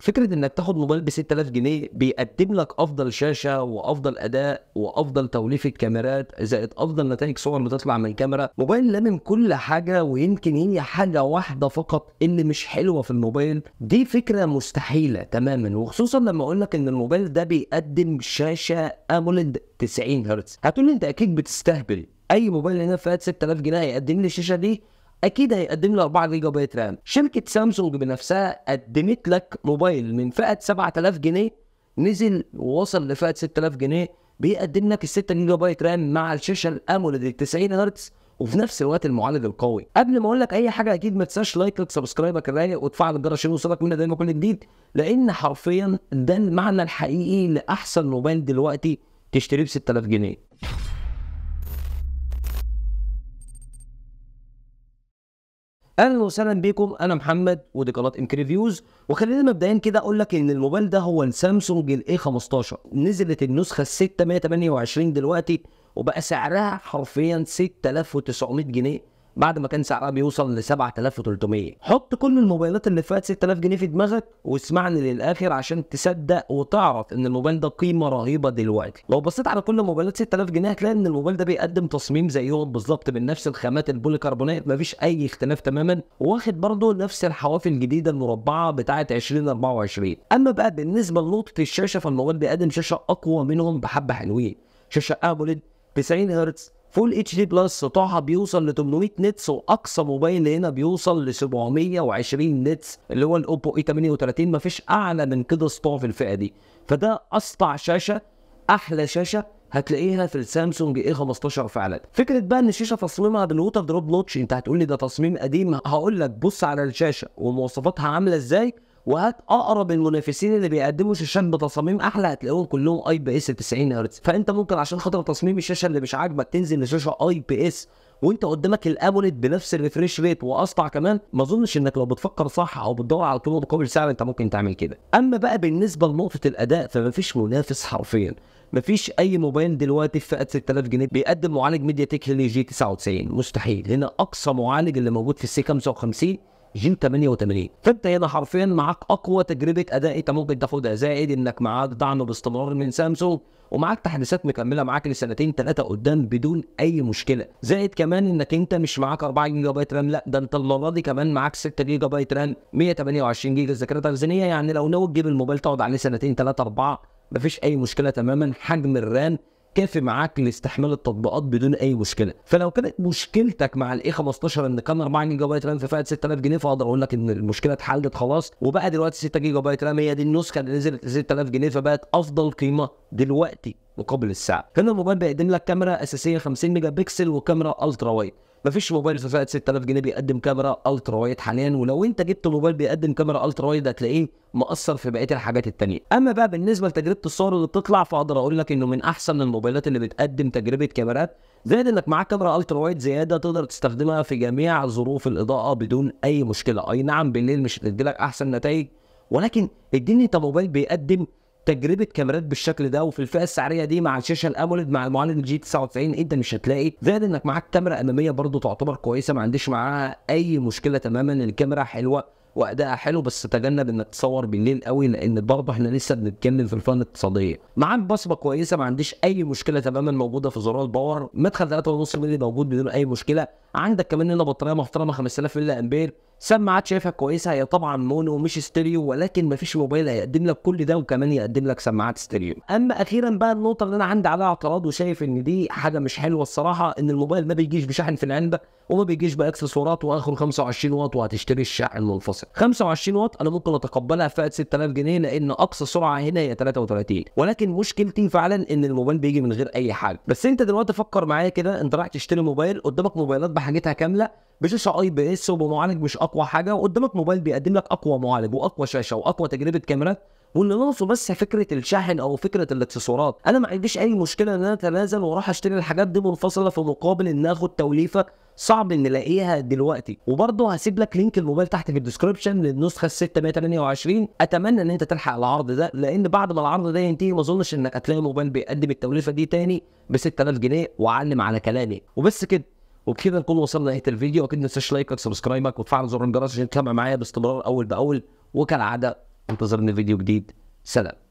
فكره انك تاخد موبايل ب 6000 جنيه بيقدم لك افضل شاشه وافضل اداء وافضل توليفه كاميرات زائد افضل نتائج صور بتطلع من كاميرا موبايل لامم كل حاجه ويمكن هي حاجه واحده فقط اللي مش حلوه في الموبايل دي فكره مستحيله تماما وخصوصا لما اقول لك ان الموبايل ده بيقدم شاشه اموليد 90 هرتز هتقول لي انت اكيد بتستهبل اي موبايل هنا فات 6000 جنيه هيقدم لي الشاشه دي اكيد هيقدم له 4 جيجا بايت رام شركه سامسونج بنفسها قدمت لك موبايل من فئه 7000 جنيه نزل ووصل لفئه 6000 جنيه بيقدم لك ال 6 جيجا بايت رام مع الشاشه الاموليد ال 90 هرتز وفي نفس الوقت المعالج القوي قبل ما اقول لك اي حاجه اكيد ما تنساش لايك سبسكرايبك الرايق وتفعل الجرس عشان يوصلك منا دايما كل جديد لان حرفيا ده المعنى الحقيقي لاحسن موبايل دلوقتي تشتريه ب 6000 جنيه اهلا وسهلا بكم انا محمد ودي قناه انكريفيوز وخلينا مبدئيا كده اقول لك ان الموبايل ده هو السامسونج الاي 15 نزلت النسخه 628 دلوقتي وبقى سعرها حرفيا 6900 جنيه بعد ما كان سعرها بيوصل ل 7300 حط كل الموبايلات اللي فات 6000 جنيه في دماغك واسمعني للاخر عشان تصدق وتعرف ان الموبايل ده قيمه رهيبه دلوقتي لو بصيت على كل موبايلات 6000 جنيه هتلاقي ان الموبايل ده بيقدم تصميم زيهم بالظبط من نفس الخامات البوليكربونات مفيش اي اختلاف تماما واخد برضه نفس الحواف الجديده المربعه بتاعه 2024 اما بقى بالنسبه لنقطه الشاشه فالموبايل بيقدم شاشه اقوى منهم بحبه حلوين شاشه اموليد 90 هرتز فول اتش دي بلس سطوعها بيوصل ل 800 نتس واقصى موبايل هنا بيوصل ل 720 نتس اللي هو الاوبو اي 38 مفيش اعلى من كده سطوع في الفئه دي فده اسطع شاشه احلى شاشه هتلاقيها في السامسونج اي 15 فعلا فكره بقى ان الشاشه تصميمها بالوتر دروب نوتش انت هتقول لي ده تصميم قديم هقول لك بص على الشاشه ومواصفاتها عامله ازاي وهات اقرب المنافسين اللي بيقدموا شاشات بتصاميم احلى هتلاقيهم كلهم اي بي اس 90 هرتز فانت ممكن عشان خاطر تصميم الشاشه اللي مش عاجبك تنزل لشاشه اي بي اس وانت قدامك الابوليت بنفس الريفريش ريت واسطع كمان ما اظنش انك لو بتفكر صح او بتدور على طول مقابل سعر انت ممكن تعمل كده اما بقى بالنسبه لنقطه الاداء فما فيش منافس حرفيا مفيش اي موبايل دلوقتي في فئه 6000 جنيه بيقدم معالج ميديا تك هيلي جي 99 مستحيل هنا اقصى معالج اللي موجود في السي 55 جين 88 فانت هنا حرفيا معاك اقوى تجربه اداء انت ممكن تاخدها زائد انك معاك دعم باستمرار من سامسونج ومعاك تحديثات مكمله معاك لسنتين ثلاثه قدام بدون اي مشكله زائد كمان انك انت مش معاك 4 جيجا بايت رام لا ده انت المره دي كمان معاك 6 جيجا بايت رام 128 جيجا ذاكره تخزينيه يعني لو ناوي تجيب الموبايل تقعد عليه سنتين ثلاثه اربعه مفيش اي مشكله تماما حجم الرام كافي معاك لاستحمال التطبيقات بدون اي مشكله فلو كانت مشكلتك مع الاي 15 ان كان 4 جيجا بايت رام في فئه 6000 جنيه فاقدر اقول لك ان المشكله اتحلت خلاص وبقى دلوقتي 6 جيجا بايت رام هي دي النسخه اللي نزلت 6000 جنيه فبقت افضل قيمه دلوقتي مقابل السعر هنا الموبايل بيقدم لك كاميرا اساسيه 50 ميجا بكسل وكاميرا الترا وايد مفيش موبايل في فئه 6000 جنيه بيقدم كاميرا الترا وايد حاليا ولو انت جبت موبايل بيقدم كاميرا الترا وايد هتلاقيه مقصر في بقيه الحاجات التانيه اما بقى بالنسبه لتجربه الصور اللي بتطلع فاقدر اقول لك انه من احسن الموبايلات اللي بتقدم تجربه كاميرات زائد انك معاك كاميرا الترا وايد زياده تقدر تستخدمها في جميع ظروف الاضاءه بدون اي مشكله اي نعم بالليل مش هتديلك احسن نتائج ولكن اديني انت موبايل بيقدم تجربه كاميرات بالشكل ده وفي الفئه السعريه دي مع الشاشه الاموليد مع المعالج الجي 99 انت مش هتلاقي زائد انك معاك كاميرا اماميه برضو تعتبر كويسه ما عنديش معاها اي مشكله تماما الكاميرا حلوه وادائها حلو بس تجنب انك تصور بالليل قوي لان برضه احنا لسه بنتكلم في الفئه الاقتصاديه معاك بصمه كويسه ما عنديش اي مشكله تماما موجوده في زرار الباور مدخل 3.5 مللي موجود بدون اي مشكله عندك كمان هنا بطاريه محترمه 5000 ملي امبير سماعات شايفها كويسه هي طبعا مونو مش ستيريو ولكن مفيش موبايل هيقدم لك كل ده وكمان يقدم لك سماعات ستيريو اما اخيرا بقى النقطه اللي انا عندي عليها اعتراض وشايف ان دي حاجه مش حلوه الصراحه ان الموبايل ما بيجيش بشحن في العنبه وما بيجيش باكسسوارات واخر 25 واط وهتشتري الشاحن منفصل 25 واط انا ممكن اتقبلها في فئه 6000 جنيه لان اقصى سرعه هنا هي 33 ولكن مشكلتي فعلا ان الموبايل بيجي من غير اي حاجه بس انت دلوقتي فكر معايا كده انت رايح تشتري موبايل قدامك موبايلات بحاجتها كامله بشاشه اي بي اس وبمعالج مش اقوى حاجه وقدامك موبايل بيقدم لك اقوى معالج واقوى شاشه واقوى تجربه كاميرات واللي ناقصه بس فكره الشحن او فكره الاكسسوارات انا ما عنديش اي مشكله ان انا اتنازل واروح اشتري الحاجات دي منفصله في مقابل ان اخد توليفه صعب ان الاقيها دلوقتي وبرضه هسيب لك لينك الموبايل تحت في الديسكربشن للنسخه 628 اتمنى ان انت تلحق العرض ده لان بعد ما العرض ده ينتهي ما اظنش انك هتلاقي موبايل بيقدم التوليفه دي تاني ب 6000 جنيه وعلم على كلامي وبس كده وبكده نكون وصلنا لنهايه الفيديو اكيد ما تنساش لايكك سبسكرايبك وتفعل زر الجرس عشان تتابع معايا باستمرار اول باول وكالعاده انتظرني فيديو جديد سلام